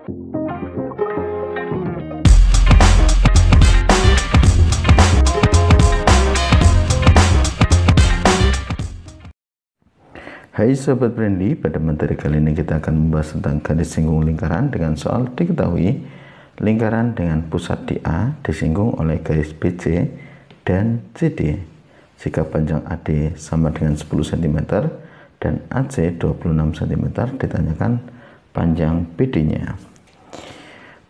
Hai Sobat Friendly, pada materi kali ini kita akan membahas tentang garis singgung lingkaran dengan soal diketahui lingkaran dengan pusat di A disinggung oleh garis BC dan CD. Jika panjang AD sama dengan 10 cm dan AC 26 cm ditanyakan panjang BD-nya.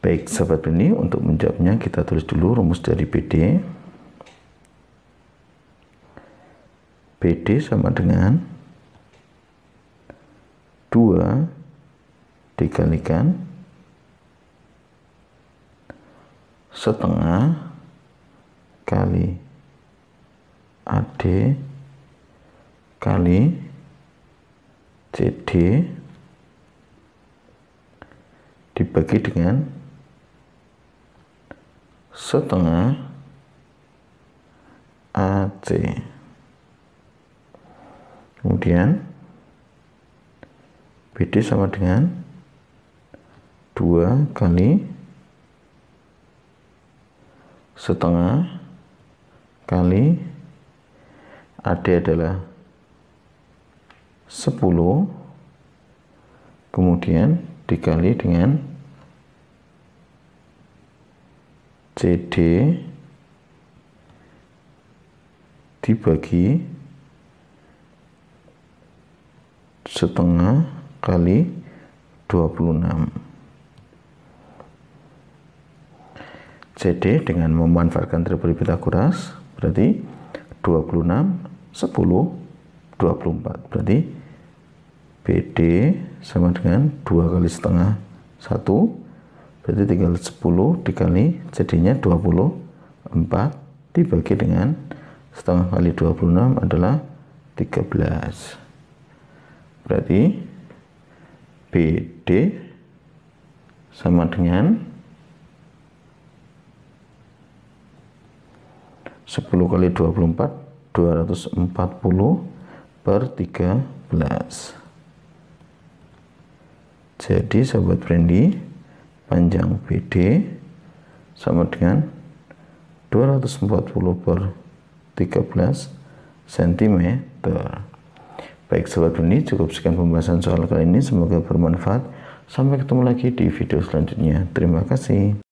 Baik, sahabat ini untuk menjawabnya kita tulis dulu rumus dari PD. PD sama dengan 2 dikalikan setengah kali AD kali CD dibagi dengan setengah AC kemudian BD sama dengan 2 kali setengah kali AD adalah 10 kemudian dikali dengan CD dibagi setengah kali 26 CD dengan memanfaatkan teori Pythagoras berarti 26 10 24 berarti BD sama dengan 2 kali setengah 1 berarti tinggal 10 dikali jadinya 24 dibagi dengan setengah kali 26 adalah 13 berarti BD sama dengan 10 kali 24 240 per 13 jadi sahabat Brandy panjang BD sama dengan 240 per 13 cm. Baik sobat ini cukup sekian pembahasan soal kali ini. Semoga bermanfaat. Sampai ketemu lagi di video selanjutnya. Terima kasih.